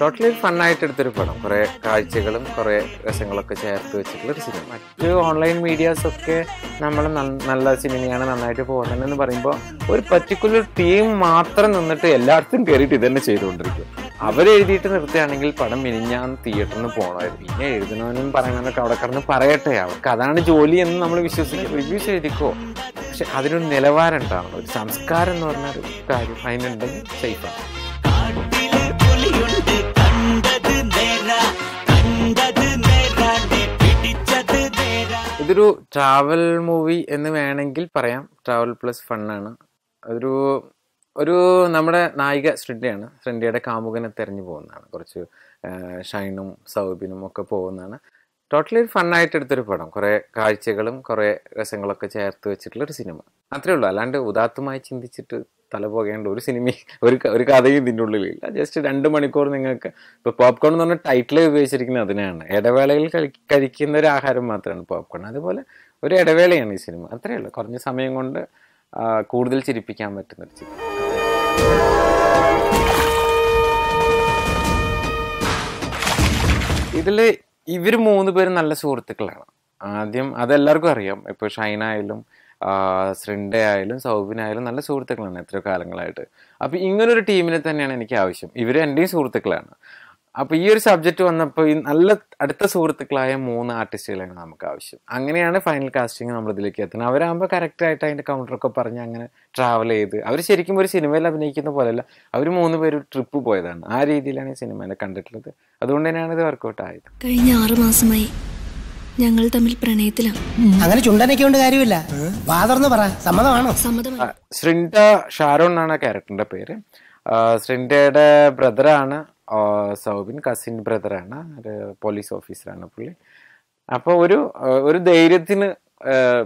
totally fun ആയിട്ട് എടുത്തൊരു പടം കുറേ കാഴ്ചകളും കുറേ രസങ്ങളൊക്കെ ചേർത്ത് വെച്ചിട്ടുള്ള ഒരു സിനിമ മറ്റ് ഓൺലൈൻ ഒക്കെ നമ്മൾ നല്ല സിനിമയാണ് നന്നായിട്ട് എന്ന് പറയുമ്പോൾ ഒരു പർട്ടിക്കുലർ ടീം മാത്രം നിന്നിട്ട് എല്ലായിടത്തും കയറിയിട്ട് തന്നെ ചെയ്തുകൊണ്ടിരിക്കും അവരെഴുതിയിട്ട് നിർത്തുകയാണെങ്കിൽ പടം മിനിഞ്ഞാന്ന് തിയേറ്ററിന് പോകണമായിരുന്നു പിന്നെ എഴുതുന്നവനും പറയുന്നവനൊക്കെ അവിടെ കിടന്ന് പറയട്ടെ അവർക്ക് അതാണ് ജോലി എന്ന് നമ്മൾ വിശ്വസിക്കും റിവ്യൂസ് എഴുതിക്കോ പക്ഷെ അതിനൊരു നിലവാരം ഉണ്ടാവണം ഒരു സംസ്കാരം എന്ന് പറഞ്ഞ ഒരു കാര്യം അതിനുണ്ടെങ്കിൽ സേഫാണ് ഇതൊരു ട്രാവൽ മൂവി എന്ന് വേണമെങ്കിൽ പറയാം ട്രാവൽ പ്ലസ് ഫണ്ണാണ് ഒരു ഒരു നമ്മുടെ നായിക ശ്രദ്ധയാണ് ശ്രദ്ധയുടെ കാമുകനെ തെരഞ്ഞു പോകുന്നതാണ് കുറച്ച് ഷൈനും സൗബിനും ഒക്കെ പോകുന്നതാണ് ടോട്ടലി ഒരു ഫണ്ണായിട്ട് എടുത്തൊരു പടം കുറേ കാഴ്ചകളും കുറേ രസങ്ങളൊക്കെ ചേർത്ത് വെച്ചിട്ടുള്ള ഒരു സിനിമ അത്രേ ഉള്ളൂ അല്ലാണ്ട് ഉദാത്തമായി ചിന്തിച്ചിട്ട് തല പോകേണ്ട ഒരു സിനിമ ഒരു ഒരു കഥയും ഇതിൻ്റെ ഉള്ളിലില്ല ജസ്റ്റ് രണ്ട് മണിക്കൂർ നിങ്ങൾക്ക് ഇപ്പോൾ പോപ്കോൺ എന്ന് പറഞ്ഞ ടൈറ്റിൽ ഉപയോഗിച്ചിരിക്കുന്നത് അതിനാണ് ഇടവേളയിൽ കഴിക്കുന്ന ഒരു ആഹാരം മാത്രമാണ് പോപ്കോൺ അതുപോലെ ഒരു ഇടവേളയാണ് ഈ സിനിമ അത്രേ ഉള്ളൂ കുറഞ്ഞ സമയം കൊണ്ട് കൂടുതൽ ചിരിപ്പിക്കാൻ പറ്റുന്ന ഒരു ചിത്രം ഇതിൽ ഇവർ മൂന്ന് പേരും നല്ല സുഹൃത്തുക്കളാണ് ആദ്യം അതെല്ലാവർക്കും അറിയാം ഇപ്പോൾ ഷൈന ആയാലും ശ്രിണ്ട ആയാലും സൗബിനായാലും നല്ല സുഹൃത്തുക്കളാണ് എത്രയോ കാലങ്ങളായിട്ട് അപ്പോൾ ഇങ്ങനൊരു ടീമിനെ തന്നെയാണ് എനിക്ക് ആവശ്യം ഇവർ എൻ്റെയും സുഹൃത്തുക്കളാണ് അപ്പോൾ ഈ ഒരു സബ്ജക്റ്റ് വന്നപ്പോൾ നല്ല അടുത്ത സുഹൃത്തുക്കളായ മൂന്ന് ആർട്ടിസ്റ്റുകളാണ് നമുക്ക് ആവശ്യം അങ്ങനെയാണ് ഫൈനൽ കാസ്റ്റിംഗ് നമ്മൾ ഇതിലേക്ക് എത്തുന്നത് അവരാകുമ്പോൾ കറക്റ്റായിട്ട് അതിന്റെ കൗണ്ടറൊക്കെ പറഞ്ഞ് അങ്ങനെ ട്രാവൽ ചെയ്ത് അവർ ശരിക്കും ഒരു സിനിമയിൽ അഭിനയിക്കുന്ന പോലെയല്ല അവർ മൂന്ന് പേര് ട്രിപ്പ് പോയതാണ് ആ രീതിയിലാണ് ഈ സിനിമ കണ്ടിട്ടുള്ളത് അതുകൊണ്ട് തന്നെയാണ് ഇത് വർക്ക്ഔട്ട് ആയത് കഴിഞ്ഞ ആറ് മാസമായി ഞങ്ങൾ തമ്മിൽ പ്രണയത്തിലാണ് അങ്ങനെ ചുണ്ടനൊക്കെ കൊണ്ട് കാര്യമില്ല പറ സമ്മതമാണോ സമ്മതമാണ് ശ്രിൻഡ ഷാരോൺ എന്നാണ് ആ ക്യാരക്ടറിന്റെ പേര് ശ്രിൻഡയുടെ ബ്രദറാണ് സൗബിൻ കസിൻ ബ്രദറാണ് ഒരു പോലീസ് ഓഫീസറാണ് പുള്ളി അപ്പോൾ ഒരു ഒരു ധൈര്യത്തിന്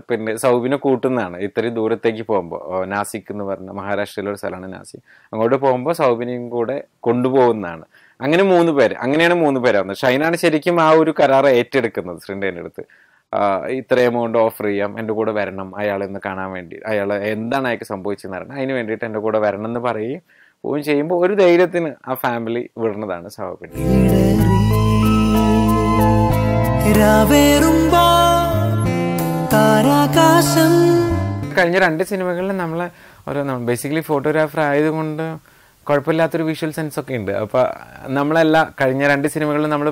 പിന്നെ സൗബിനെ കൂട്ടുന്നതാണ് ഇത്രയും ദൂരത്തേക്ക് പോകുമ്പോൾ നാസിക് എന്ന് പറഞ്ഞ മഹാരാഷ്ട്രയിലെ ഒരു സ്ഥലമാണ് നാസിക് അങ്ങോട്ട് പോകുമ്പോൾ സൗബിനെയും കൂടെ കൊണ്ടുപോകുന്നതാണ് അങ്ങനെ മൂന്ന് പേര് അങ്ങനെയാണ് മൂന്ന് പേരാകുന്നത് ഷൈനാണ് ശരിക്കും ആ ഒരു കരാർ ഏറ്റെടുക്കുന്നത് ശ്രീൻ്റെ അടുത്ത് ഇത്ര എമൗണ്ട് ഓഫർ ചെയ്യാം എൻ്റെ കൂടെ വരണം അയാളെ ഒന്ന് കാണാൻ വേണ്ടി അയാൾ എന്താണ് അയാൾക്ക് സംഭവിച്ചതെന്ന് അറിയണം അതിന് വേണ്ടിയിട്ട് എൻ്റെ കൂടെ വരണം എന്ന് പറയുകയും പോവുകയും ചെയ്യുമ്പോൾ ഒരു ധൈര്യത്തിന് ആ ഫാമിലി വിടുന്നതാണ് ശവപ്പെട്ടി കഴിഞ്ഞ രണ്ട് സിനിമകളിൽ നമ്മൾ ഒരു ബേസിക്കലി ഫോട്ടോഗ്രാഫർ ആയതുകൊണ്ട് കുഴപ്പമില്ലാത്തൊരു വിഷ്വൽ സെൻസ് ഒക്കെ ഉണ്ട് അപ്പോൾ നമ്മളെല്ലാ കഴിഞ്ഞ രണ്ട് സിനിമകളിലും നമ്മൾ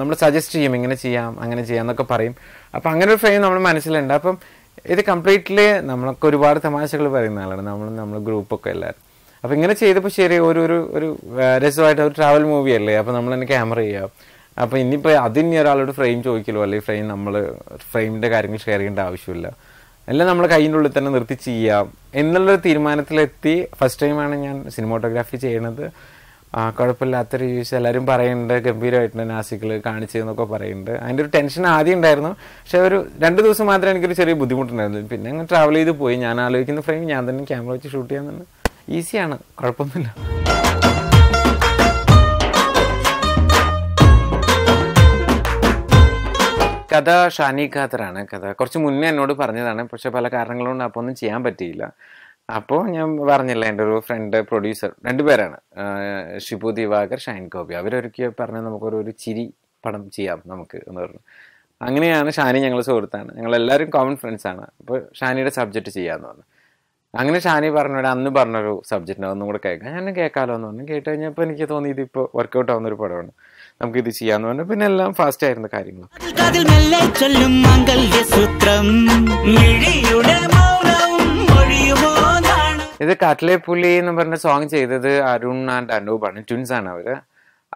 നമ്മൾ സജസ്റ്റ് ചെയ്യും ഇങ്ങനെ ചെയ്യാം അങ്ങനെ ചെയ്യാം എന്നൊക്കെ പറയും അപ്പം അങ്ങനെ ഒരു ഫ്രെയിം നമ്മൾ മനസ്സിലുണ്ട് അപ്പം ഇത് കംപ്ലീറ്റ്ലി നമ്മളൊക്കെ ഒരുപാട് തമാശകൾ പറയുന്ന ആളാണ് നമ്മൾ നമ്മൾ ഗ്രൂപ്പൊക്കെ എല്ലാവരും അപ്പോൾ ഇങ്ങനെ ചെയ്തപ്പോൾ ശരി ഒരു ഒരു ഒരു രസമായിട്ട് ഒരു ട്രാവൽ മൂവി അല്ലേ അപ്പോൾ നമ്മൾ തന്നെ ക്യാമറ ചെയ്യാം അപ്പോൾ ഇനിയിപ്പോൾ അതിനി ഒരാളോട് ഫ്രെയിം ചോദിക്കലോ അല്ലെങ്കിൽ ഫ്രെയിം നമ്മൾ ഫ്രെയിമിൻ്റെ കാര്യങ്ങൾ ഷെയർ ചെയ്യേണ്ട ആവശ്യമില്ല എല്ലാം നമ്മൾ കയ്യിൻ്റെ ഉള്ളിൽ തന്നെ നിർത്തി ചെയ്യാം എന്നുള്ളൊരു തീരുമാനത്തിലെത്തി ഫസ്റ്റ് ടൈമാണ് ഞാൻ സിനിമോട്ടോഗ്രാഫി ചെയ്യണത് കുഴപ്പമില്ലാത്ത റിവ്യൂസ് എല്ലാവരും പറയുന്നുണ്ട് ഗംഭീരമായിട്ടുണ്ട് കാണിച്ചു എന്നൊക്കെ പറയുന്നുണ്ട് അതിൻ്റെ ഒരു ടെൻഷൻ ആദ്യം ഉണ്ടായിരുന്നു പക്ഷേ ഒരു രണ്ട് ദിവസം മാത്രമേ എനിക്കൊരു ചെറിയ ബുദ്ധിമുട്ടുണ്ടായിരുന്നു പിന്നെ അങ്ങ് ട്രാവൽ ചെയ്ത് പോയി ഞാൻ ആലോചിക്കുന്ന ഫ്രെയിം ഞാൻ തന്നെ ക്യാമറ വെച്ച് ഷൂട്ട് ചെയ്യാൻ തന്നെ ഈസിയാണ് കുഴപ്പമൊന്നുമില്ല കഥ ഷാനി ഖാദറാണ് കഥ കുറച്ച് മുന്നേ എന്നോട് പറഞ്ഞതാണ് പക്ഷെ പല കാരണങ്ങളുകൊണ്ട് അപ്പോൾ ഒന്നും ചെയ്യാൻ പറ്റിയില്ല അപ്പോൾ ഞാൻ പറഞ്ഞില്ല എൻ്റെ ഒരു ഫ്രണ്ട് പ്രൊഡ്യൂസർ രണ്ടുപേരാണ് ഷിബു ദിവാകർ ഷൈൻ കോബി അവരൊരുക്കി പറഞ്ഞാൽ നമുക്കൊരു ഒരു ചിരി പടം ചെയ്യാം നമുക്ക് എന്ന് പറഞ്ഞു അങ്ങനെയാണ് ഷാനി ഞങ്ങൾ സുഹൃത്താണ് ഞങ്ങൾ കോമൺ ഫ്രണ്ട്സാണ് അപ്പോൾ ഷാനിയുടെ സബ്ജക്റ്റ് ചെയ്യാമെന്ന് പറഞ്ഞു അങ്ങനെ ഷാനി പറഞ്ഞവിടെ അന്ന് പറഞ്ഞൊരു സബ്ജക്റ്റ് അതൊന്നും കൂടെ കേൾക്കാം ഞാൻ കേൾക്കാമല്ലോ എന്ന് പറഞ്ഞു കേട്ട് കഴിഞ്ഞപ്പോൾ എനിക്ക് തോന്നി ഇതിപ്പോൾ വർക്കൗട്ട് ആവുന്ന ഒരു പടമാണ് നമുക്ക് ഇത് ചെയ്യാന്ന് പറഞ്ഞു പിന്നെ എല്ലാം ഫാസ്റ്റ് ആയിരുന്നു കാര്യങ്ങൾ ഇത് കാട്ടിലെ പുലി എന്ന് പറഞ്ഞ സോങ് ചെയ്തത് അരുൺ ആൻഡ് അനൂപാണ് ട്വിൻസ് ആണ് അവര്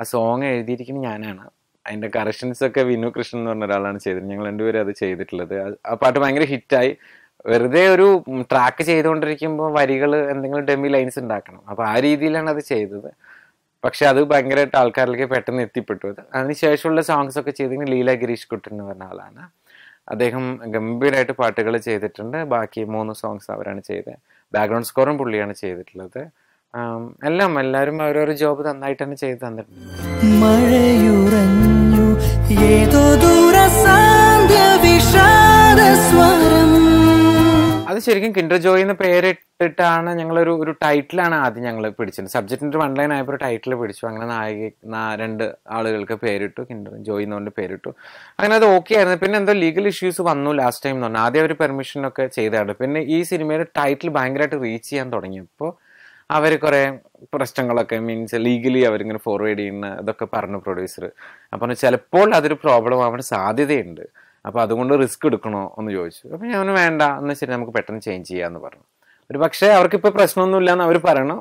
ആ സോങ് എഴുതിയിരിക്കുന്നത് ഞാനാണ് അതിൻ്റെ കറക്ഷൻസ് ഒക്കെ വിനു കൃഷ്ണൻ എന്ന് പറഞ്ഞ ഒരാളാണ് ചെയ്തത് ഞങ്ങൾ രണ്ടുപേരും അത് ചെയ്തിട്ടുള്ളത് ആ പാട്ട് ഭയങ്കര ഹിറ്റായി വെറുതെ ഒരു ട്രാക്ക് ചെയ്തുകൊണ്ടിരിക്കുമ്പോൾ വരികൾ എന്തെങ്കിലും ഡെമി ലൈൻസ് ഉണ്ടാക്കണം അപ്പോൾ ആ രീതിയിലാണ് അത് ചെയ്തത് പക്ഷെ അത് ഭയങ്കരമായിട്ട് ആൾക്കാരിലേക്ക് പെട്ടെന്ന് എത്തിപ്പെട്ടു അത് അതിനുശേഷമുള്ള സോങ്സ് ഒക്കെ ചെയ്തിങ്ങനെ ലീല ഗിരീഷ് കുട്ടൻ എന്ന് പറഞ്ഞ ആളാണ് അദ്ദേഹം ഗംഭീരമായിട്ട് പാട്ടുകൾ ചെയ്തിട്ടുണ്ട് ബാക്കി മൂന്ന് സോങ്സ് അവരാണ് ചെയ്തത് ബാക്ക്ഗ്രൗണ്ട് സ്കോറും പുള്ളിയാണ് ചെയ്തിട്ടുള്ളത് എല്ലാം എല്ലാവരും അവരൊരു ജോബ് നന്നായിട്ടാണ് ചെയ്ത് തന്നിട്ടുണ്ട് മഴയുറഞ്ഞു ഏതോ അത് ശരിക്കും കിൻഡർ ജോയ് എന്ന പേരിട്ടിട്ടാണ് ഞങ്ങളൊരു ഒരു ടൈറ്റിലാണ് ആദ്യം ഞങ്ങൾ പിടിച്ചത് സബ്ജക്റ്റിന്റെ വൺ ലൈൻ ആയപ്പോൾ ടൈറ്റിൽ പിടിച്ചു അങ്ങനെ നായിക രണ്ട് ആളുകൾക്ക് പേരിട്ടു കിൻഡർ ജോയ് എന്ന് പേരിട്ടു അങ്ങനെ അത് ഓക്കെ ആയിരുന്നു പിന്നെ എന്തോ ലീഗൽ ഇഷ്യൂസ് വന്നു ലാസ്റ്റ് ടൈം എന്ന് പറഞ്ഞു ആദ്യം അവർ പെർമിഷനൊക്കെ ചെയ്താണ് പിന്നെ ഈ സിനിമയുടെ ടൈറ്റിൽ ഭയങ്കരമായിട്ട് റീച്ച് ചെയ്യാൻ തുടങ്ങിയപ്പോൾ അവർ കുറേ പ്രശ്നങ്ങളൊക്കെ മീൻസ് ലീഗലി അവരിങ്ങനെ ഫോർവേഡ് ചെയ്യുന്ന ഇതൊക്കെ പറഞ്ഞു പ്രൊഡ്യൂസർ അപ്പം ചിലപ്പോൾ അതൊരു പ്രോബ്ലം ആവാൻ സാധ്യതയുണ്ട് അപ്പോൾ അതുകൊണ്ട് റിസ്ക് എടുക്കണോ എന്ന് ചോദിച്ചു അപ്പോൾ ഞാൻ വേണ്ട എന്ന് ശരി നമുക്ക് പെട്ടെന്ന് ചേഞ്ച് ചെയ്യാമെന്ന് പറഞ്ഞു ഒരു പക്ഷേ അവർക്കിപ്പോൾ പ്രശ്നമൊന്നുമില്ല എന്ന് അവർ പറയണം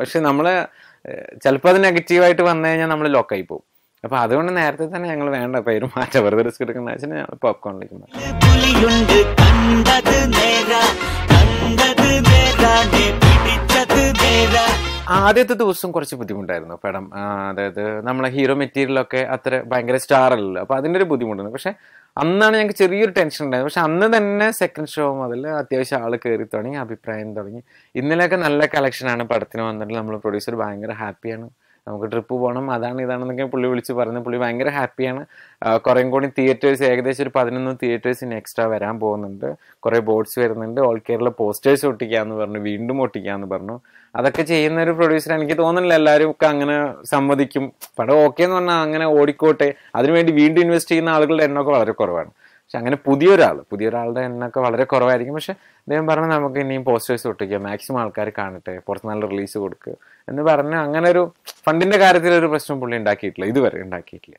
പക്ഷെ നമ്മൾ ചിലപ്പോൾ അത് നെഗറ്റീവായിട്ട് വന്നു കഴിഞ്ഞാൽ നമ്മൾ ലോക്കായി പോകും അപ്പോൾ അതുകൊണ്ട് നേരത്തെ തന്നെ ഞങ്ങൾ വേണ്ട പേര് മാറ്റ വെറുതെ റിസ്ക് എടുക്കുന്ന വെച്ചാൽ ഞങ്ങൾ പോപ്കോണിലേക്ക് ആദ്യത്തെ ദിവസം കുറച്ച് ബുദ്ധിമുട്ടായിരുന്നു പടം അതായത് നമ്മളെ ഹീറോ മെറ്റീരിയലൊക്കെ അത്ര ഭയങ്കര അല്ലല്ലോ അപ്പോൾ അതിൻ്റെ ഒരു ബുദ്ധിമുട്ടുണ്ട് പക്ഷേ അന്നാണ് ഞങ്ങൾക്ക് ചെറിയൊരു ടെൻഷൻ ഉണ്ടായത് പക്ഷെ അന്ന് തന്നെ സെക്കൻഡ് ഷോ മുതൽ അത്യാവശ്യം ആൾ കയറി തുടങ്ങി അഭിപ്രായം തുടങ്ങി ഇന്നലെയൊക്കെ നല്ല കളക്ഷനാണ് പടത്തിന് വന്നിട്ട് നമ്മൾ പ്രൊഡ്യൂസർ ഭയങ്കര ഹാപ്പിയാണ് നമുക്ക് ട്രിപ്പ് പോകണം അതാണ് ഇതാണെന്നൊക്കെ പുള്ളി വിളിച്ച് പറഞ്ഞു പുള്ളി ഭയങ്കര ഹാപ്പിയാണ് കുറേ കൂടി തിയേറ്റേഴ്സ് ഏകദേശം ഒരു പതിനൊന്ന് തിയേറ്റേഴ്സ് ഇനി എക്സ്ട്രാ വരാൻ പോകുന്നുണ്ട് കുറേ ബോർഡ്സ് വരുന്നുണ്ട് ഓൾ കേരള പോസ്റ്റേഴ്സ് ഒട്ടിക്കാമെന്ന് പറഞ്ഞു വീണ്ടും ഒട്ടിക്കാമെന്ന് പറഞ്ഞു അതൊക്കെ ചെയ്യുന്ന ഒരു പ്രൊഡ്യൂസർ എനിക്ക് തോന്നുന്നില്ല എല്ലാവരും ഒക്കെ അങ്ങനെ സമ്മതിക്കും പടം ഓക്കെ എന്ന് പറഞ്ഞാൽ അങ്ങനെ ഓടിക്കോട്ടെ അതിനുവേണ്ടി വീണ്ടും ഇൻവെസ്റ്റ് ചെയ്യുന്ന ആളുകളുടെ എണ്ണമൊക്കെ വളരെ കുറവാണ് പക്ഷെ അങ്ങനെ പുതിയൊരാൾ പുതിയൊരാളുടെ എണ്ണൊക്കെ വളരെ കുറവായിരിക്കും പക്ഷെ അദ്ദേഹം പറഞ്ഞു നമുക്ക് ഇനിയും പോസ്റ്റേഴ്സ് ഒട്ടിക്കുക മാക്സിമം ആൾക്കാർ കാണട്ടെ പുറത്ത് നല്ല റിലീസ് കൊടുക്കുക എന്ന് പറഞ്ഞ് അങ്ങനെ ഒരു ഫണ്ടിന്റെ കാര്യത്തിൽ ഒരു പ്രശ്നം പുള്ളി ഉണ്ടാക്കിയിട്ടില്ല ഇതുവരെ ഉണ്ടാക്കിയിട്ടില്ല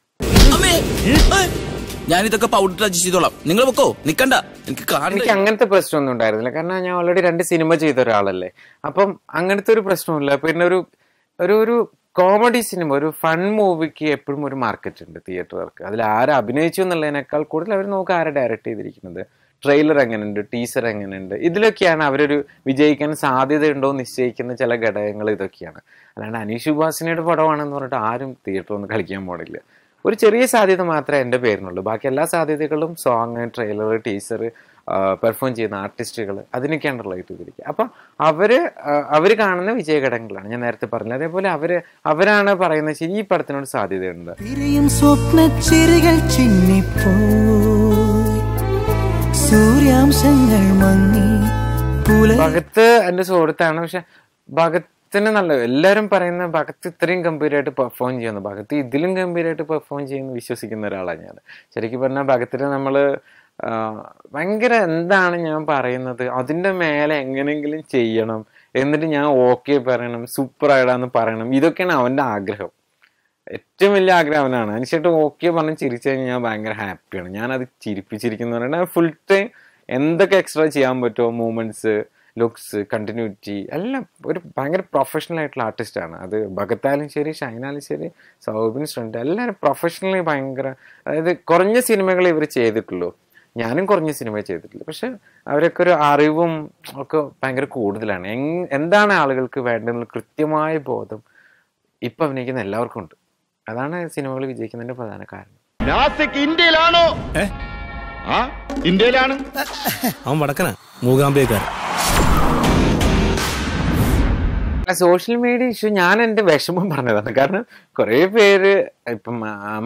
ഞാനിതൊക്കെ പൗഡർ ചെയ്തോളാം നിങ്ങൾ വെക്കോ നിക്കണ്ട എനിക്ക് എനിക്ക് അങ്ങനത്തെ പ്രശ്നമൊന്നും ഉണ്ടായിരുന്നില്ല കാരണം ഞാൻ ഓൾറെഡി രണ്ട് സിനിമ ചെയ്ത ഒരാളല്ലേ അപ്പം അങ്ങനത്തെ ഒരു പ്രശ്നമില്ല പിന്നെ ഒരു ഒരു ഒരു കോമഡി സിനിമ ഒരു ഫൺ മൂവിക്ക് എപ്പോഴും ഒരു മാർക്കറ്റ് ഉണ്ട് തിയേറ്ററുകാർക്ക് അതിൽ ആര് അഭിനയിച്ചു എന്നുള്ളതിനേക്കാൾ കൂടുതൽ അവർ നോക്ക് ആരെ ഡയറക്റ്റ് ചെയ്തിരിക്കുന്നത് ട്രെയിലർ എങ്ങനെയുണ്ട് ടീസർ എങ്ങനെയുണ്ട് ഇതിലൊക്കെയാണ് അവരൊരു വിജയിക്കാൻ സാധ്യതയുണ്ടോ നിശ്ചയിക്കുന്ന ചില ഘടകങ്ങൾ ഇതൊക്കെയാണ് അല്ലാണ്ട് അനീഷ് ഉപാസിനയുടെ പടമാണെന്ന് പറഞ്ഞിട്ട് ആരും തിയേറ്റർ ഒന്ന് കളിക്കാൻ പോണില്ല ഒരു ചെറിയ സാധ്യത മാത്രമേ എൻ്റെ പേരിനുള്ളൂ ബാക്കി എല്ലാ സാധ്യതകളും സോങ് ട്രെയിലർ ടീസർ പെർഫോം ചെയ്യുന്ന ആർട്ടിസ്റ്റുകൾ അതിനൊക്കെയാണ് റിലേറ്റ് ചെയ്തിരിക്കുക അപ്പം അവർ അവർ കാണുന്ന വിജയഘടകങ്ങളാണ് ഞാൻ നേരത്തെ പറഞ്ഞത് അതേപോലെ അവർ അവരാണ് പറയുന്നത് ശരി ഈ പടത്തിനോട് സാധ്യതയുണ്ട് ഭഗത്ത് എൻ്റെ സുഹൃത്താണ് പക്ഷെ ഭഗത്ത് ഭഗത്തിന് നല്ല എല്ലാവരും പറയുന്ന ഭഗത്ത് ഇത്രയും ഗംഭീരമായിട്ട് പെർഫോം ചെയ്യുന്നു ഭഗത്ത് ഇതിലും ഗംഭീരമായിട്ട് പെർഫോം ചെയ്യുന്നു വിശ്വസിക്കുന്ന ഒരാളാണ് ഞാൻ ശരിക്കും പറഞ്ഞാൽ ഭഗത്തിന് നമ്മൾ ഭയങ്കര എന്താണ് ഞാൻ പറയുന്നത് അതിൻ്റെ മേലെ എങ്ങനെയെങ്കിലും ചെയ്യണം എന്നിട്ട് ഞാൻ ഓക്കെ പറയണം സൂപ്പർ ആയിടാന്ന് പറയണം ഇതൊക്കെയാണ് അവൻ്റെ ആഗ്രഹം ഏറ്റവും വലിയ ആഗ്രഹം അവനാണ് അതിനുശേഷം ഓക്കെ പറഞ്ഞ് ചിരിച്ചു കഴിഞ്ഞാൽ ഞാൻ ഭയങ്കര ഹാപ്പിയാണ് ഞാനത് ചിരിപ്പിച്ചിരിക്കുന്നു പറഞ്ഞാൽ ഫുൾ ടൈം എന്തൊക്കെ എക്സ്ട്രാ ചെയ്യാൻ പറ്റുമോ മൂമെൻറ്റ്സ് ലുക്സ് കണ്ടിന്യൂറ്റി എല്ലാം ഒരു ഭയങ്കര പ്രൊഫഷണൽ ആയിട്ടുള്ള ആർട്ടിസ്റ്റാണ് അത് ഭഗത്താലും ശരി ഷൈനാലും ശരി സൗബിൻ സ്റ്റുണ്ട് എല്ലാവരും പ്രൊഫഷണലി ഭയങ്കര അതായത് കുറഞ്ഞ സിനിമകൾ ഇവർ ചെയ്തിട്ടുള്ളൂ ഞാനും കുറഞ്ഞ സിനിമ ചെയ്തിട്ടില്ല പക്ഷെ അവരൊക്കെ ഒരു അറിവും ഒക്കെ ഭയങ്കര കൂടുതലാണ് എന്താണ് ആളുകൾക്ക് വേണ്ടതെന്നുള്ള കൃത്യമായ ബോധം ഇപ്പൊ അഭിനയിക്കുന്ന എല്ലാവർക്കും ഉണ്ട് അതാണ് സിനിമകൾ വിജയിക്കുന്നതിന്റെ പ്രധാന കാരണം നാസിക് ഇന്ത്യയിലാണോ ഇന്ത്യയിലാണ് അവൻ വടക്കനാ മൂകാംബിയക്കാരൻ സോഷ്യൽ മീഡിയ ഇഷ്യൂ ഞാൻ എന്റെ വിഷമം പറഞ്ഞതാണ് കാരണം കുറേ പേര് ഇപ്പം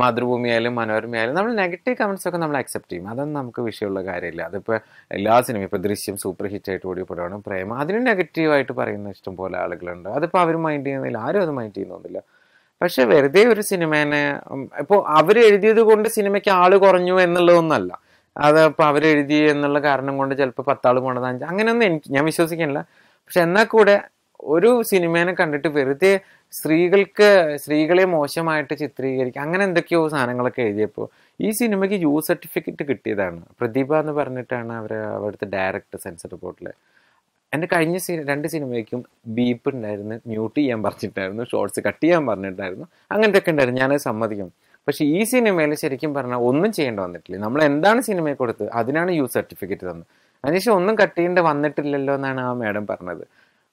മാതൃഭൂമിയായാലും മനോരമയായാലും നമ്മൾ നെഗറ്റീവ് കമന്റ്സ് ഒക്കെ നമ്മൾ അക്സെപ്റ്റ് ചെയ്യും അതൊന്നും നമുക്ക് വിഷയമുള്ള കാര്യമില്ല അതിപ്പോ എല്ലാ സിനിമയും ഇപ്പൊ ദൃശ്യം സൂപ്പർ ഹിറ്റ് ആയിട്ട് ഓടിയ പടമാണ് പ്രേമ നെഗറ്റീവ് നെഗറ്റീവായിട്ട് പറയുന്ന ഇഷ്ടം പോലെ ആളുകളുണ്ട് അതിപ്പോ അവർ മൈൻഡ് ചെയ്യുന്നില്ല ആരും അത് മൈൻഡ് ചെയ്യുന്നൊന്നുമില്ല പക്ഷെ വെറുതെ ഒരു സിനിമേനെ ഇപ്പോൾ അവർ എഴുതിയത് കൊണ്ട് സിനിമയ്ക്ക് ആള് കുറഞ്ഞു എന്നുള്ളതൊന്നല്ല അത് അപ്പോൾ അവരെഴുതി എന്നുള്ള കാരണം കൊണ്ട് ചിലപ്പോൾ പത്താൾ പോണത് അങ്ങനെയൊന്നും എനിക്ക് ഞാൻ വിശ്വസിക്കുന്നില്ല പക്ഷെ എന്നാൽ കൂടെ ഒരു സിനിമേനെ കണ്ടിട്ട് വെറുതെ സ്ത്രീകൾക്ക് സ്ത്രീകളെ മോശമായിട്ട് ചിത്രീകരിക്കുക അങ്ങനെ എന്തൊക്കെയോ സാധനങ്ങളൊക്കെ എഴുതിയപ്പോൾ ഈ സിനിമയ്ക്ക് യു സർട്ടിഫിക്കറ്റ് കിട്ടിയതാണ് പ്രതിഭ എന്ന് പറഞ്ഞിട്ടാണ് അവർ അവിടുത്തെ ഡയറക്ടർ സെൻസർ റിപ്പോർട്ടിൽ എൻ്റെ കഴിഞ്ഞ സീ രണ്ട് സിനിമയ്ക്കും ബീപ്പ് ഉണ്ടായിരുന്നു മ്യൂട്ട് ചെയ്യാൻ പറഞ്ഞിട്ടായിരുന്നു ഷോർട്സ് കട്ട് ചെയ്യാൻ പറഞ്ഞിട്ടായിരുന്നു അങ്ങനത്തെ ഒക്കെ ഉണ്ടായിരുന്നു ഞാനത് സമ്മതിക്കും പക്ഷെ ഈ സിനിമയിൽ ശരിക്കും പറഞ്ഞാൽ ഒന്നും ചെയ്യേണ്ട വന്നിട്ടില്ല നമ്മൾ എന്താണ് സിനിമയെ കൊടുത്തത് അതിനാണ് യു സർട്ടിഫിക്കറ്റ് തന്നത് അതിനുശേഷം ഒന്നും കട്ട് ചെയ്യേണ്ട വന്നിട്ടില്ലല്ലോ എന്നാണ് ആ മാഡം പറഞ്ഞത്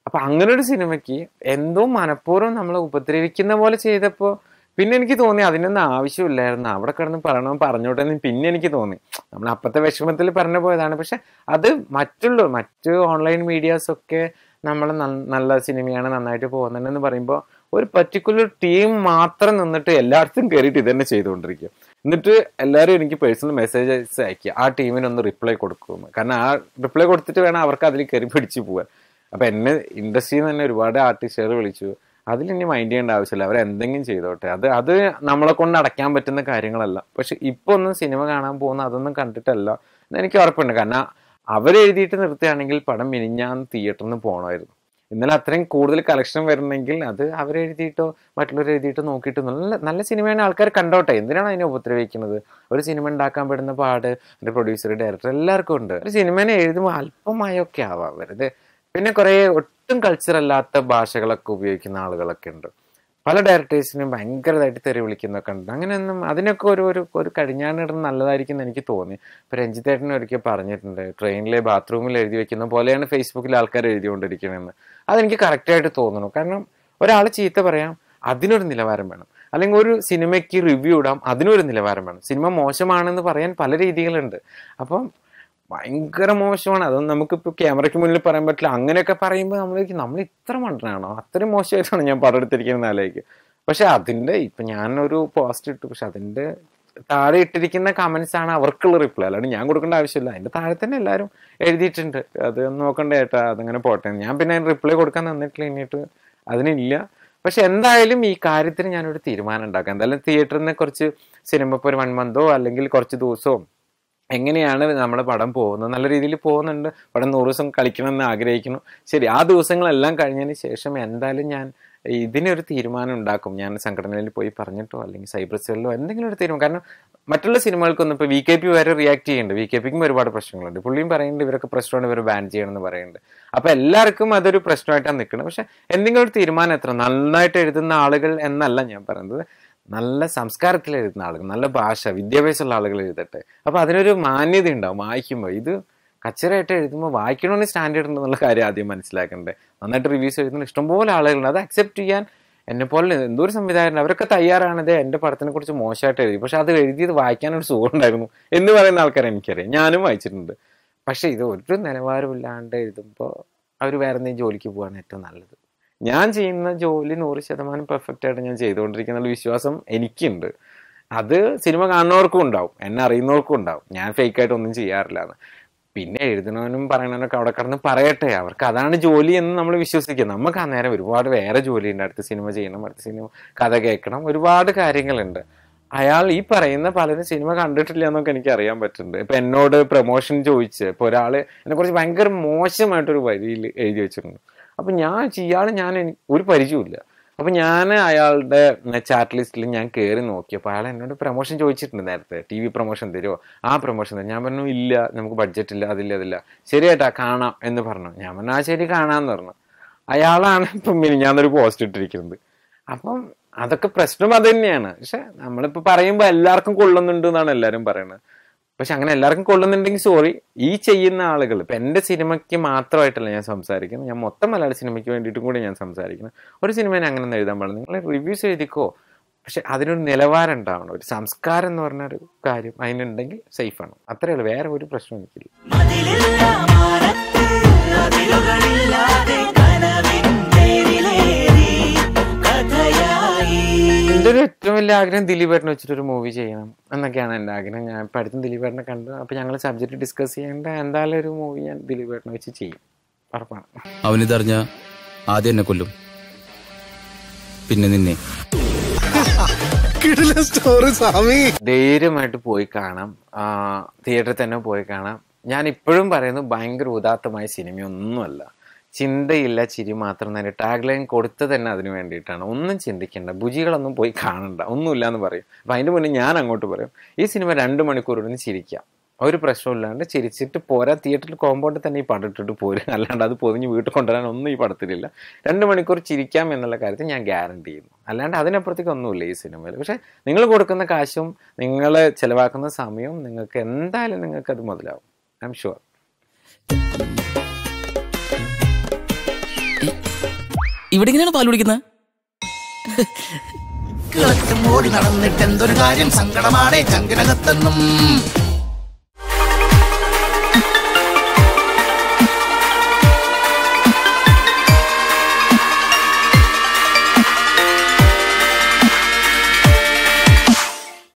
അപ്പൊ അങ്ങനെ ഒരു സിനിമയ്ക്ക് എന്തോ മനഃപൂർവ്വം നമ്മൾ ഉപദ്രവിക്കുന്ന പോലെ ചെയ്തപ്പോൾ പിന്നെ എനിക്ക് തോന്നി അതിനൊന്നും ആവശ്യമില്ലായിരുന്നു അവിടെ കിടന്ന് പറയണം പറഞ്ഞോട്ടെ പിന്നെ എനിക്ക് തോന്നി നമ്മൾ അപ്പത്തെ വിഷമത്തിൽ പറഞ്ഞു പോയതാണ് പക്ഷെ അത് മറ്റുള്ള മറ്റ് ഓൺലൈൻ മീഡിയാസൊക്കെ നമ്മൾ നല്ല സിനിമയാണ് നന്നായിട്ട് പോകുന്നുണ്ടെന്ന് പറയുമ്പോൾ ഒരു പർട്ടിക്കുലർ ടീം മാത്രം നിന്നിട്ട് എല്ലായിടത്തും കയറിയിട്ട് തന്നെ ചെയ്തുകൊണ്ടിരിക്കുക എന്നിട്ട് എല്ലാവരും എനിക്ക് പേഴ്സണൽ മെസ്സേജസ് അയക്കുക ആ ടീമിനൊന്ന് റിപ്ലൈ കൊടുക്കും കാരണം ആ റിപ്ലൈ കൊടുത്തിട്ട് വേണം അവർക്ക് അതിൽ കയറി പിടിച്ചു പോകാൻ അപ്പോൾ എന്നെ ഇൻഡസ്ട്രിയിൽ നിന്ന് തന്നെ ഒരുപാട് ആർട്ടിസ്റ്റുകൾ വിളിച്ചു അതിൽ ഇനി മൈൻഡ് ചെയ്യേണ്ട ആവശ്യമില്ല അവർ എന്തെങ്കിലും ചെയ്തോട്ടെ അത് അത് നമ്മളെ കൊണ്ട് അടയ്ക്കാൻ പറ്റുന്ന കാര്യങ്ങളല്ല പക്ഷെ ഇപ്പോൾ ഒന്നും സിനിമ കാണാൻ പോകുന്ന അതൊന്നും കണ്ടിട്ടല്ല എനിക്ക് ഉറപ്പുണ്ട് കാരണം അവരെഴുതിയിട്ട് നിർത്തുകയാണെങ്കിൽ പടം മിനിഞ്ഞാന്ന് തിയേറ്ററിൽ നിന്ന് പോകണമായിരുന്നു ഇന്നലെ അത്രയും കൂടുതൽ കളക്ഷൻ വരണമെങ്കിൽ അത് അവരെഴുതിയിട്ടോ മറ്റുള്ളവർ എഴുതിയിട്ടോ നോക്കിയിട്ട് നല്ല നല്ല സിനിമയാണ് ആൾക്കാർ കണ്ടോട്ടെ എന്തിനാണ് അതിനെ ഉപദ്രവിക്കുന്നത് ഒരു സിനിമ ഉണ്ടാക്കാൻ പെടുന്ന പാട് അതിൻ്റെ പ്രൊഡ്യൂസർ ഡയറക്ടർ എല്ലാവർക്കും ഉണ്ട് ഒരു സിനിമേനെ എഴുതുമ്പോൾ അല്പമായൊക്കെ ആവാം വെറുതെ പിന്നെ കുറേ ഒട്ടും കൾച്ചർ അല്ലാത്ത ഭാഷകളൊക്കെ ഉപയോഗിക്കുന്ന ആളുകളൊക്കെ ഉണ്ട് പല ഡയറക്ടേഴ്സിനും ഭയങ്കരമായിട്ട് തെറി വിളിക്കുന്നൊക്കെ ഉണ്ട് അങ്ങനെയൊന്നും അതിനൊക്കെ ഒരു ഒരു ഒരു കടിഞ്ഞാണിടുന്ന നല്ലതായിരിക്കും എന്ന് എനിക്ക് തോന്നി ഇപ്പോൾ രഞ്ജിത്തേട്ടൻ ഒരിക്കൽ പറഞ്ഞിട്ടുണ്ട് ട്രെയിനിലെ ബാത്റൂമിൽ എഴുതി വെക്കുന്ന പോലെയാണ് ഫേസ്ബുക്കിൽ ആൾക്കാർ എഴുതിക്കൊണ്ടിരിക്കണമെന്ന് അതെനിക്ക് കറക്റ്റായിട്ട് തോന്നുന്നു കാരണം ഒരാൾ ചീത്ത പറയാം അതിനൊരു നിലവാരം വേണം അല്ലെങ്കിൽ ഒരു സിനിമയ്ക്ക് റിവ്യൂ ഇടാം അതിനൊരു നിലവാരം വേണം സിനിമ മോശമാണെന്ന് പറയാൻ പല രീതികളുണ്ട് അപ്പം ഭയങ്കര മോശമാണ് അതൊന്നും നമുക്കിപ്പോൾ ക്യാമറയ്ക്ക് മുന്നിൽ പറയാൻ പറ്റില്ല അങ്ങനെയൊക്കെ പറയുമ്പോൾ നമ്മൾ നമ്മൾ ഇത്ര മണ്ടനാണോ അത്രയും മോശമായിട്ടാണ് ഞാൻ പടം എടുത്തിരിക്കുന്നത് ആലോചിക്ക് പക്ഷെ അതിൻ്റെ ഇപ്പം ഞാനൊരു പോസ്റ്റ് ഇട്ടു പക്ഷെ അതിൻ്റെ താഴെ ഇട്ടിരിക്കുന്ന കമൻസ് ആണ് അവർക്കുള്ള റിപ്ലൈ അല്ലാണ്ട് ഞാൻ കൊടുക്കേണ്ട ആവശ്യമില്ല അതിൻ്റെ താഴെ തന്നെ എല്ലാവരും എഴുതിയിട്ടുണ്ട് അത് നോക്കണ്ട ഏട്ടാ അതങ്ങനെ പോട്ടെ ഞാൻ പിന്നെ അതിന് റിപ്ലൈ കൊടുക്കാൻ തന്നിട്ടില്ല ഇനിയിട്ട് അതിനില്ല പക്ഷെ എന്തായാലും ഈ കാര്യത്തിന് ഞാനൊരു തീരുമാനം ഉണ്ടാക്കാം എന്തായാലും തിയേറ്ററിൽ നിന്ന് കുറച്ച് സിനിമ ഇപ്പോൾ ഒരു വൺ മന്തോ അല്ലെങ്കിൽ കുറച്ച് ദിവസവും എങ്ങനെയാണ് നമ്മുടെ പടം പോകുന്നത് നല്ല രീതിയിൽ പോകുന്നുണ്ട് പടം നൂറ് ദിവസം കളിക്കണമെന്ന് ആഗ്രഹിക്കുന്നു ശരി ആ ദിവസങ്ങളെല്ലാം കഴിഞ്ഞതിന് ശേഷം എന്തായാലും ഞാൻ ഇതിനൊരു തീരുമാനം ഉണ്ടാക്കും ഞാൻ സംഘടനയിൽ പോയി പറഞ്ഞിട്ടോ അല്ലെങ്കിൽ സൈബർ സെല്ലോ എന്തെങ്കിലും ഒരു തീരുമാനം കാരണം മറ്റുള്ള സിനിമകൾക്കൊന്നും ഇപ്പോൾ വി കെ പി വരെ റിയാക്ട് ചെയ്യുന്നുണ്ട് വി കെ പിക്കും ഒരുപാട് പ്രശ്നങ്ങളുണ്ട് പുള്ളിയും പറയുന്നുണ്ട് ഇവരൊക്കെ പ്രശ്നമാണ് ഇവർ ബാൻ ചെയ്യണമെന്ന് പറയുന്നുണ്ട് അപ്പോൾ എല്ലാവർക്കും അതൊരു പ്രശ്നമായിട്ടാണ് നിൽക്കുന്നത് പക്ഷേ എന്തെങ്കിലും ഒരു തീരുമാനം എത്ര നന്നായിട്ട് എഴുതുന്ന ആളുകൾ എന്നല്ല ഞാൻ പറയുന്നത് നല്ല സംസ്കാരത്തിൽ എഴുതുന്ന ആളുകൾ നല്ല ഭാഷ വിദ്യാഭ്യാസമുള്ള ആളുകൾ എഴുതട്ടെ അപ്പോൾ അതിനൊരു മാന്യത ഉണ്ടാവും വായിക്കുമ്പോൾ ഇത് കച്ചറായിട്ട് എഴുതുമ്പോൾ വായിക്കണമെന്ന് സ്റ്റാൻഡേർഡ് ഉണ്ടെന്നുള്ള കാര്യം ആദ്യം മനസ്സിലാക്കേണ്ടത് നന്നായിട്ട് റിവ്യൂസ് എഴുതുന്ന ഇഷ്ടംപോലെ ആളുകളുണ്ട് അത് അക്സെപ്റ്റ് ചെയ്യാൻ എന്നെ പോലെ എന്തോ സംവിധായകൻ അവരൊക്കെ തയ്യാറാണത് എൻ്റെ പടത്തിനെ കുറിച്ച് മോശമായിട്ട് എഴുതി പക്ഷെ അത് എഴുതിയത് വായിക്കാനൊരു ഉണ്ടായിരുന്നു എന്ന് പറയുന്ന ആൾക്കാരെ എനിക്കറിയാം ഞാനും വായിച്ചിട്ടുണ്ട് പക്ഷേ ഇത് ഒരു നിലവാരമില്ലാണ്ട് എഴുതുമ്പോൾ അവർ വേറെ എന്തെങ്കിലും ജോലിക്ക് പോകാണ് ഏറ്റവും നല്ലത് ഞാൻ ചെയ്യുന്ന ജോലി നൂറ് ശതമാനം പെർഫെക്റ്റ് ആയിട്ട് ഞാൻ ചെയ്തുകൊണ്ടിരിക്കുന്ന വിശ്വാസം എനിക്കുണ്ട് അത് സിനിമ കാണുന്നവർക്കും ഉണ്ടാവും എന്നെ അറിയുന്നവർക്കും ഉണ്ടാവും ഞാൻ ഫേക്ക് ആയിട്ട് ഒന്നും ചെയ്യാറില്ല എന്ന് പിന്നെ എഴുതണവനും പറയണവനൊക്കെ അവിടെ കിടന്ന് പറയട്ടെ അവർക്ക് അതാണ് ജോലി എന്ന് നമ്മൾ വിശ്വസിക്കുക നമുക്ക് അന്നേരം ഒരുപാട് വേറെ ഉണ്ട് അടുത്ത സിനിമ ചെയ്യണം അടുത്ത സിനിമ കഥ കേൾക്കണം ഒരുപാട് കാര്യങ്ങളുണ്ട് അയാൾ ഈ പറയുന്ന പലരും സിനിമ കണ്ടിട്ടില്ല എന്നൊക്കെ എനിക്ക് അറിയാൻ പറ്റുന്നുണ്ട് ഇപ്പൊ എന്നോട് പ്രൊമോഷൻ ചോദിച്ച് ഇപ്പൊ ഒരാള് എന്നെ കുറിച്ച് ഭയങ്കര മോശമായിട്ടൊരു വരിയിൽ എഴുതി വെച്ചിട്ടുണ്ട് അപ്പൊ ഞാൻ ഇയാൾ ഞാൻ ഒരു പരിചയമില്ല അപ്പൊ ഞാൻ അയാളുടെ ചാറ്റ് ലിസ്റ്റിൽ ഞാൻ കയറി നോക്കിയപ്പോൾ അയാൾ എന്നോട് പ്രൊമോഷൻ ചോദിച്ചിട്ടുണ്ട് നേരത്തെ ടി വി പ്രൊമോഷൻ തരുമോ ആ പ്രൊമോഷൻ തരും ഞാൻ പറഞ്ഞു ഇല്ല നമുക്ക് ബഡ്ജറ്റ് ഇല്ല അതില്ല അതില്ല ശരിയേട്ടാ കാണാം എന്ന് പറഞ്ഞു ഞാൻ പറഞ്ഞു ആ ശരി കാണാന്ന് പറഞ്ഞു അയാളാണ് ഇപ്പം ഒരു പോസ്റ്റ് ഇട്ടിരിക്കുന്നത് അപ്പം അതൊക്കെ പ്രശ്നം അത് തന്നെയാണ് പക്ഷെ നമ്മളിപ്പോൾ പറയുമ്പോൾ എല്ലാവർക്കും കൊള്ളുന്നുണ്ട് എന്നാണ് എല്ലാവരും പറയുന്നത് പക്ഷെ അങ്ങനെ എല്ലാവർക്കും കൊള്ളുന്നുണ്ടെങ്കിൽ സോറി ഈ ചെയ്യുന്ന ആളുകൾ ഇപ്പം എൻ്റെ സിനിമയ്ക്ക് മാത്രമായിട്ടല്ല ഞാൻ സംസാരിക്കുന്നത് ഞാൻ മൊത്തം മലയാള സിനിമയ്ക്ക് വേണ്ടിയിട്ടും കൂടി ഞാൻ സംസാരിക്കുന്നത് ഒരു സിനിമേനെ അങ്ങനെ എഴുതാൻ പാടില്ല നിങ്ങളെ റിവ്യൂസ് എഴുതിക്കോ പക്ഷെ അതിനൊരു നിലവാരം ഉണ്ടാവണം ഒരു സംസ്കാരം എന്ന് പറഞ്ഞ ഒരു കാര്യം അതിനുണ്ടെങ്കിൽ സേഫാണ് അത്രയേ ഉള്ളൂ വേറെ ഒരു പ്രശ്നം എനിക്കില്ല ഏറ്റവും വലിയ ആഗ്രഹം ദിലീപേട്ടനെ വെച്ചിട്ട് ഒരു മൂവി ചെയ്യണം എന്നൊക്കെയാണ് എൻ്റെ ആഗ്രഹം ഞാൻ പഠിത്തം അടുത്തും ദിലീപേട്ടനെ കണ്ടു അപ്പൊ ഞങ്ങൾ സബ്ജക്റ്റ് ഡിസ്കസ് ചെയ്യേണ്ട എന്തായാലും ഒരു മൂവി ഞാൻ ദിലീപേട്ടനെ വെച്ച് ചെയ്യും ഉറപ്പാണ് അവനിതറിഞ്ഞ ആദ്യം എന്നെ കൊല്ലും പിന്നെ നിന്നെ ധൈര്യമായിട്ട് പോയി കാണാം തിയേറ്ററിൽ തന്നെ പോയി കാണാം ഞാൻ ഇപ്പോഴും പറയുന്നു ഭയങ്കര ഉദാത്തമായ സിനിമയൊന്നുമല്ല ചിന്തയില്ല ചിരി മാത്രം തന്നെ ടാഗ് ലൈൻ കൊടുത്ത് തന്നെ അതിന് വേണ്ടിയിട്ടാണ് ഒന്നും ചിന്തിക്കേണ്ട ഭുജികളൊന്നും പോയി കാണണ്ട ഒന്നുമില്ല എന്ന് പറയും അപ്പം അതിൻ്റെ മുന്നേ ഞാൻ അങ്ങോട്ട് പറയും ഈ സിനിമ രണ്ട് മണിക്കൂറിന് ചിരിക്കാം ഒരു പ്രശ്നമില്ലാണ്ട് ചിരിച്ചിട്ട് പോരാ തിയേറ്ററിൽ കോമ്പൗണ്ടിൽ തന്നെ ഈ പടം ഇട്ടിട്ട് പോരും അല്ലാണ്ട് അത് പൊതിഞ്ഞ് വീട്ടിൽ കൊണ്ടുവരാൻ ഒന്നും ഈ പടത്തിലില്ല രണ്ട് മണിക്കൂർ ചിരിക്കാം എന്നുള്ള കാര്യത്തിൽ ഞാൻ ഗ്യാരണ്ടി ചെയ്യുന്നു അല്ലാണ്ട് അതിനപ്പുറത്തേക്ക് ഒന്നുമില്ല ഈ സിനിമയിൽ പക്ഷേ നിങ്ങൾ കൊടുക്കുന്ന കാശും നിങ്ങൾ ചിലവാക്കുന്ന സമയവും നിങ്ങൾക്ക് എന്തായാലും നിങ്ങൾക്ക് അത് മുതലാവും ഐ എം ഷുവർ ഇവിടെ എങ്ങനെയാണ് പാൽ കുടിക്കുന്നത് കിളറ്റും ഓടി നടന്നിട്ട് എന്തൊരു കാര്യം സങ്കടമാണേ ചങ്കിനകത്തെന്നും